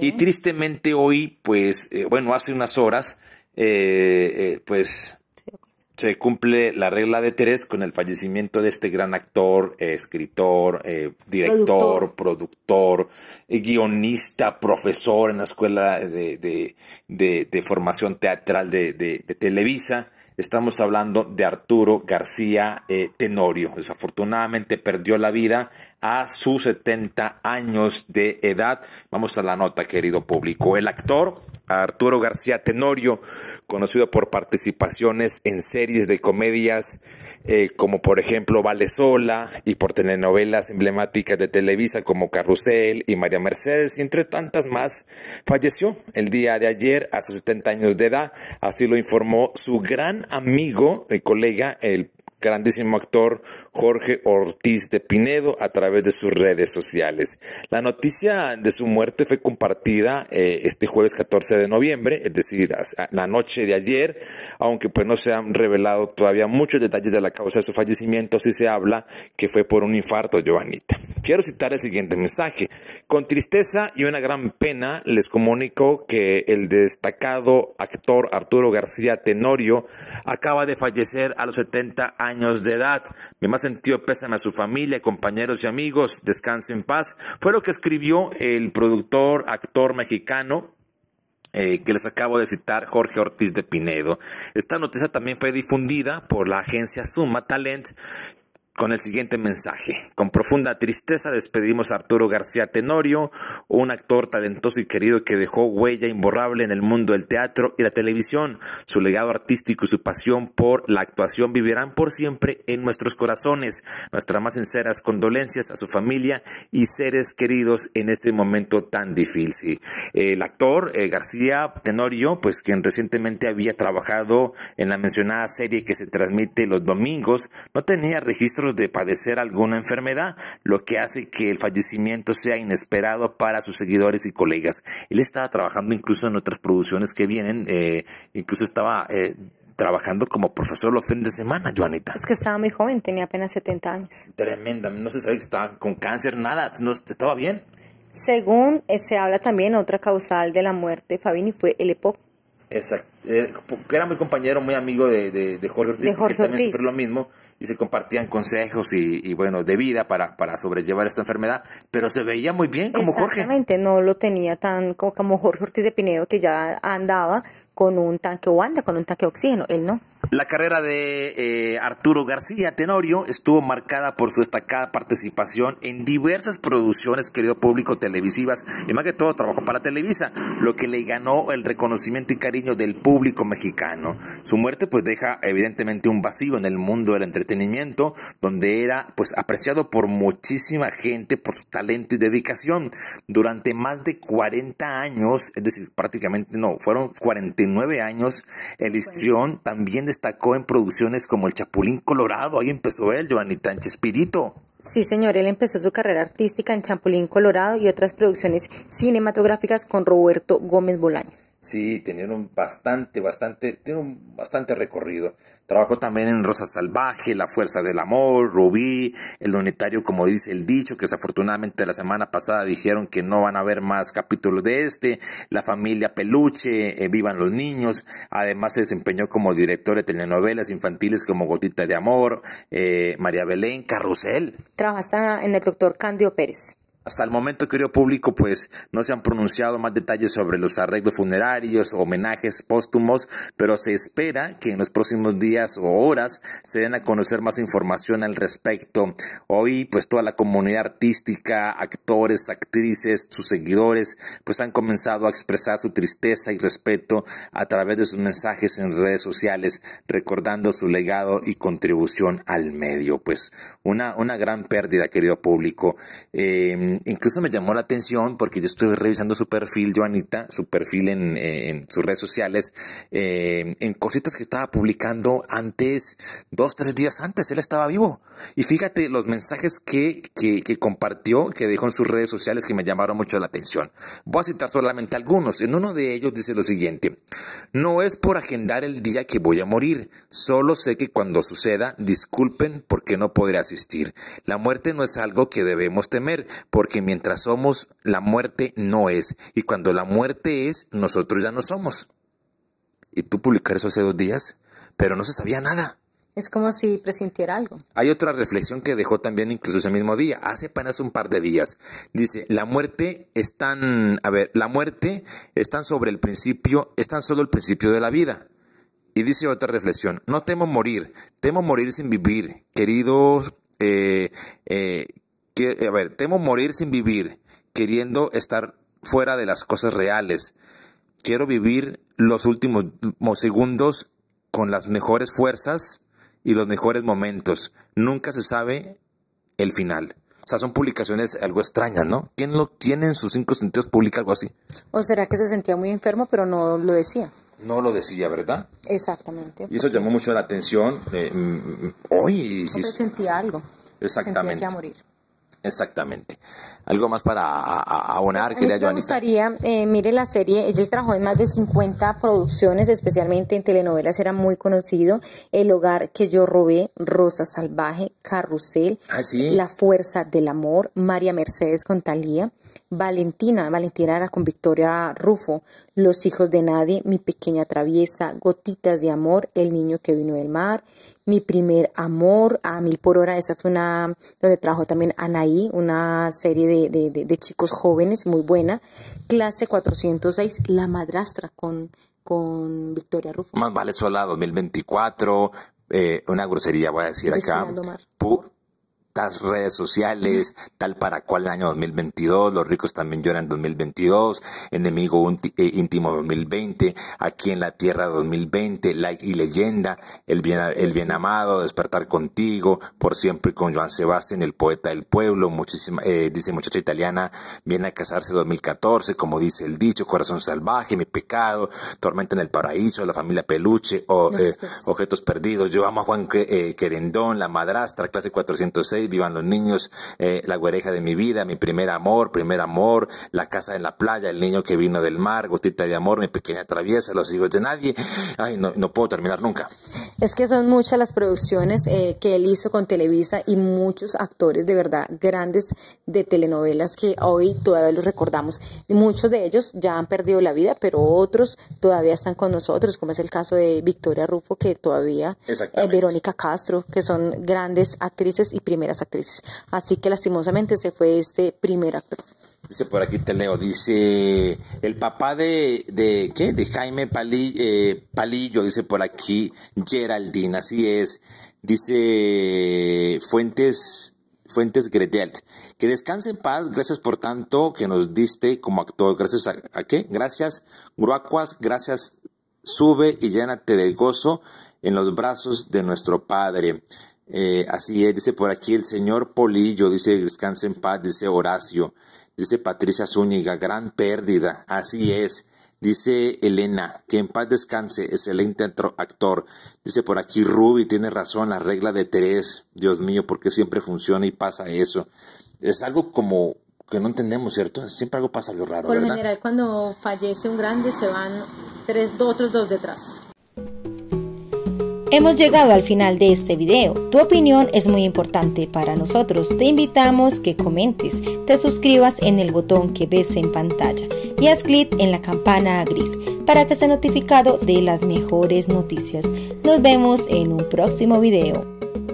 Y tristemente hoy, pues, eh, bueno, hace unas horas, eh, eh, pues se cumple la regla de tres con el fallecimiento de este gran actor, escritor, director, productor, guionista, profesor en la escuela de formación teatral de, Televisa. Estamos hablando de Arturo García eh, Tenorio. Desafortunadamente perdió la vida a sus 70 años de edad. Vamos a la nota, querido público. El actor Arturo García Tenorio, conocido por participaciones en series de comedias eh, como por ejemplo Vale Sola y por telenovelas emblemáticas de Televisa como Carrusel y María Mercedes, y entre tantas más, falleció el día de ayer a sus 70 años de edad, así lo informó su gran amigo y colega, el grandísimo actor Jorge Ortiz de Pinedo a través de sus redes sociales. La noticia de su muerte fue compartida eh, este jueves 14 de noviembre, es decir, la noche de ayer, aunque pues no se han revelado todavía muchos detalles de la causa de su fallecimiento, sí se habla que fue por un infarto, Joanita. Quiero citar el siguiente mensaje. Con tristeza y una gran pena les comunico que el destacado actor Arturo García Tenorio acaba de fallecer a los 70 años años de edad. Mi más sentido pésame a su familia, compañeros y amigos. Descanse en paz. Fue lo que escribió el productor, actor mexicano, eh, que les acabo de citar, Jorge Ortiz de Pinedo. Esta noticia también fue difundida por la agencia Suma Talent, con el siguiente mensaje. Con profunda tristeza despedimos a Arturo García Tenorio, un actor talentoso y querido que dejó huella imborrable en el mundo del teatro y la televisión. Su legado artístico y su pasión por la actuación vivirán por siempre en nuestros corazones. Nuestras más sinceras condolencias a su familia y seres queridos en este momento tan difícil. El actor eh, García Tenorio, pues quien recientemente había trabajado en la mencionada serie que se transmite los domingos, no tenía registro de padecer alguna enfermedad, lo que hace que el fallecimiento sea inesperado para sus seguidores y colegas. Él estaba trabajando incluso en otras producciones que vienen, eh, incluso estaba... Eh, trabajando como profesor los fines de semana, Joanita. Es que estaba muy joven, tenía apenas 70 años. Tremenda, no se sabe que estaba con cáncer, nada, no estaba bien. Según eh, se habla también, otra causal de la muerte Fabini fue el EPOC. Exacto, era muy compañero, muy amigo de, de, Jorge Ortiz, que también lo mismo y se compartían consejos y, bueno, de vida para, para, sobrellevar esta enfermedad, pero se veía muy bien como Exactamente, no lo tenía tan como, Jorge Ortiz de Pinedo que ya andaba con un tanque o anda con un tanque de oxígeno, él no. La carrera de eh, Arturo García Tenorio estuvo marcada por su destacada participación en diversas producciones, querido público, televisivas y más que todo trabajó para Televisa, lo que le ganó el reconocimiento y cariño del público mexicano. Su muerte pues deja evidentemente un vacío en el mundo del entretenimiento donde era pues apreciado por muchísima gente por su talento y dedicación. Durante más de 40 años, es decir, prácticamente no, fueron 49 años, el histrión también destacó en producciones como El Chapulín Colorado, ahí empezó él, Giovanni en Sí, señor, él empezó su carrera artística en Chapulín Colorado y otras producciones cinematográficas con Roberto Gómez Bolaño. Sí, tenían bastante, bastante, tienen bastante recorrido. Trabajó también en Rosa Salvaje, La Fuerza del Amor, Rubí, El Unitario, como dice el dicho, que desafortunadamente la semana pasada dijeron que no van a haber más capítulos de este, La Familia Peluche, eh, Vivan los Niños. Además se desempeñó como director de telenovelas infantiles como Gotita de Amor, eh, María Belén, Carrusel. Trabajaste en el doctor Candio Pérez. Hasta el momento, querido público, pues no se han pronunciado más detalles sobre los arreglos funerarios, homenajes póstumos, pero se espera que en los próximos días o horas se den a conocer más información al respecto. Hoy, pues toda la comunidad artística, actores, actrices, sus seguidores, pues han comenzado a expresar su tristeza y respeto a través de sus mensajes en redes sociales, recordando su legado y contribución al medio. Pues una, una gran pérdida, querido público. Eh, incluso me llamó la atención porque yo estuve revisando su perfil, Joanita, su perfil en, eh, sus redes sociales, eh, en cositas que estaba publicando antes, dos, tres días antes, él estaba vivo. Y fíjate los mensajes que, compartió, que dejó en sus redes sociales que me llamaron mucho la atención. Voy a citar solamente algunos. En uno de ellos dice lo siguiente, no es por agendar el día que voy a morir, solo sé que cuando suceda, disculpen porque no podré asistir. La muerte no es algo que debemos temer porque mientras somos, la muerte no es. Y cuando la muerte es, nosotros ya no somos. Y tú publicaste eso hace dos días, pero no se sabía nada. Es como si presintiera algo. Hay otra reflexión que dejó también incluso ese mismo día, hace apenas un par de días. Dice, la muerte están, a ver, la muerte están sobre el principio, es tan solo el principio de la vida. Y dice otra reflexión, no temo morir, temo morir sin vivir. Queridos, eh, eh a ver, temo morir sin vivir, queriendo estar fuera de las cosas reales. Quiero vivir los últimos segundos con las mejores fuerzas y los mejores momentos. Nunca se sabe el final. O sea, son publicaciones algo extrañas, ¿no? ¿Quién, lo, tiene en sus cinco sentidos publica algo así? ¿O será que se sentía muy enfermo pero no lo decía? No lo decía, ¿verdad? Exactamente. Y eso llamó mucho la atención. Eh, mm, mm, mm, hoy. sentía algo. Exactamente. Sentía a morir. Exactamente. ¿Algo más para abonar que le Me gustaría, eh, mire la serie, ella trabajó en más de 50 producciones, especialmente en telenovelas, era muy conocido. El hogar que yo robé, Rosa Salvaje, Carrusel, ah, La Fuerza del Amor, María Mercedes con Talía, Valentina, Valentina era con Victoria Rufo, Los hijos de nadie, Mi pequeña traviesa, Gotitas de amor, El niño que vino del mar, Mi primer amor, A mil por hora, esa fue una donde trabajó también Anaí, una serie de, de, chicos jóvenes muy buena, Clase 406, La madrastra con, con Victoria Rufo. Más vale sola 2024, eh, una grosería voy a decir acá redes sociales, tal para cual el año 2022, los ricos también lloran 2022, enemigo eh, íntimo 2020, aquí en la tierra 2020, like y leyenda, el bien, el bien amado, despertar contigo, por siempre con Joan Sebastián, el poeta del pueblo, muchísima, eh, dice muchacha italiana, viene a casarse 2014, como dice el dicho, corazón salvaje, mi pecado, tormenta en el paraíso, la familia peluche, o, eh, objetos perdidos, yo amo a Juan Querendón, la madrastra, clase 406, Vivan los Niños, eh, La guareja de mi vida, Mi primer amor, Primer amor, La casa en la playa, El niño que vino del mar, Gotita de amor, Mi pequeña traviesa, Los hijos de nadie. Ay, no, puedo terminar nunca. Es que son muchas las producciones eh, que él hizo con Televisa y muchos actores de verdad grandes de telenovelas que hoy todavía los recordamos. muchos de ellos ya han perdido la vida, pero otros todavía están con nosotros, como es el caso de Victoria Rufo, que todavía, eh, Verónica Castro, que son grandes actrices y primeras actrices. Así que lastimosamente se fue este primer actor. Dice por aquí, te leo, dice el papá de, de ¿qué? De Jaime eh, Palillo, dice por aquí Geraldine, así es. Dice Fuentes, Fuentes Gredelt, que descanse en paz, gracias por tanto que nos diste como actor, gracias a, a qué, gracias, Gruacuas, gracias, sube y llénate de gozo en los brazos de nuestro Padre. Eh, así es, dice por aquí el señor Polillo, dice descanse en paz, dice Horacio, dice Patricia Zúñiga, gran pérdida, así es. Dice Elena, que en paz descanse, excelente actor. Dice por aquí Ruby, tiene razón, la regla de tres. Dios mío, porque siempre funciona y pasa eso. Es algo como que no entendemos, ¿cierto? Siempre algo pasa lo raro. Por lo general, cuando fallece un grande, se van tres, otros dos detrás. Hemos llegado al final de este video. Tu opinión es muy importante para nosotros. Te invitamos que comentes, te suscribas en el botón que ves en pantalla y haz clic en la campana gris para que seas notificado de las mejores noticias. Nos vemos en un próximo video.